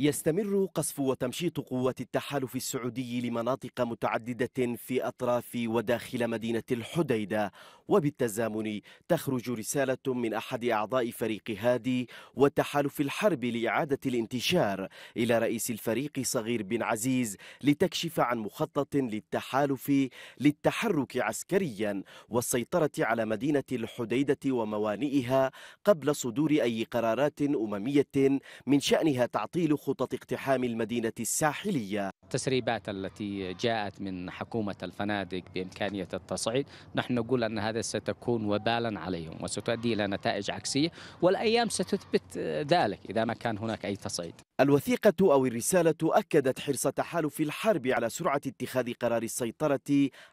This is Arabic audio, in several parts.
يستمر قصف وتمشيط قوات التحالف السعودي لمناطق متعددة في أطراف وداخل مدينة الحديدة وبالتزامن تخرج رسالة من أحد أعضاء فريق هادي وتحالف الحرب لإعادة الانتشار إلى رئيس الفريق صغير بن عزيز لتكشف عن مخطط للتحالف للتحرك عسكريا والسيطرة على مدينة الحديدة وموانئها قبل صدور أي قرارات أممية من شأنها تعطيل خطط اقتحام المدينة الساحلية التسريبات التي جاءت من حكومة الفنادق بإمكانية التصعيد نحن نقول أن هذا ستكون وبالا عليهم وستؤدي إلى نتائج عكسية والأيام ستثبت ذلك إذا ما كان هناك أي تصعيد الوثيقة أو الرسالة أكدت حرص تحالف الحرب على سرعة اتخاذ قرار السيطرة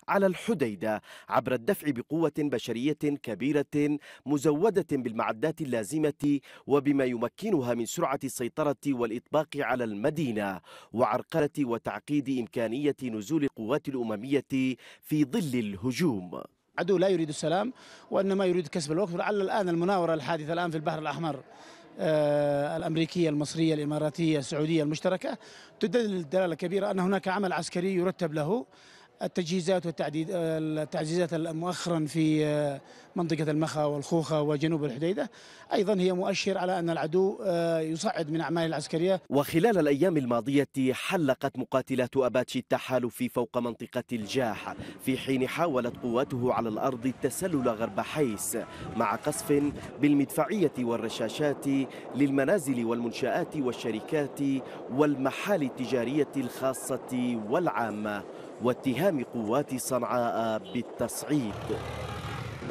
على الحديدة عبر الدفع بقوة بشرية كبيرة مزودة بالمعدات اللازمة وبما يمكنها من سرعة السيطرة والإطباق الإطلاق على المدينة وعرقلة وتعقيد إمكانية نزول القوات الأممية في ظل الهجوم عدو لا يريد السلام وإنما يريد كسب الوقت ولعل الآن المناورة الحادثة الآن في البحر الأحمر آه، الأمريكية المصرية الإماراتية السعودية المشتركة تدل الدلالة كبيرة أن هناك عمل عسكري يرتب له التجهيزات والتعديد التعزيزات مؤخرا في آه، منطقة المخا والخوخة وجنوب الحديدة أيضا هي مؤشر على أن العدو آه، يصعد من أعماله العسكرية وخلال الأيام الماضية حلقت مقاتلات أباتشي التحالف فوق منطقة الجاح في حين حاولت قواته على الأرض التسلل غرب حيس مع قصف بالمدفعية والرشاشات للمنازل والمنشآت والشركات والمحال التجارية الخاصة والعامة واتهام قوات صنعاء بالتصعيد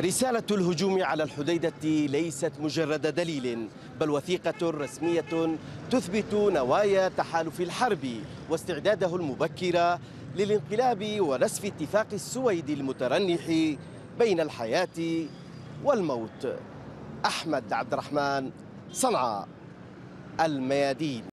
رسالة الهجوم على الحديدة ليست مجرد دليل بل وثيقة رسمية تثبت نوايا تحالف الحرب واستعداده المبكر للانقلاب ونسف اتفاق السويد المترنح بين الحياة والموت أحمد عبد الرحمن صنعاء الميادين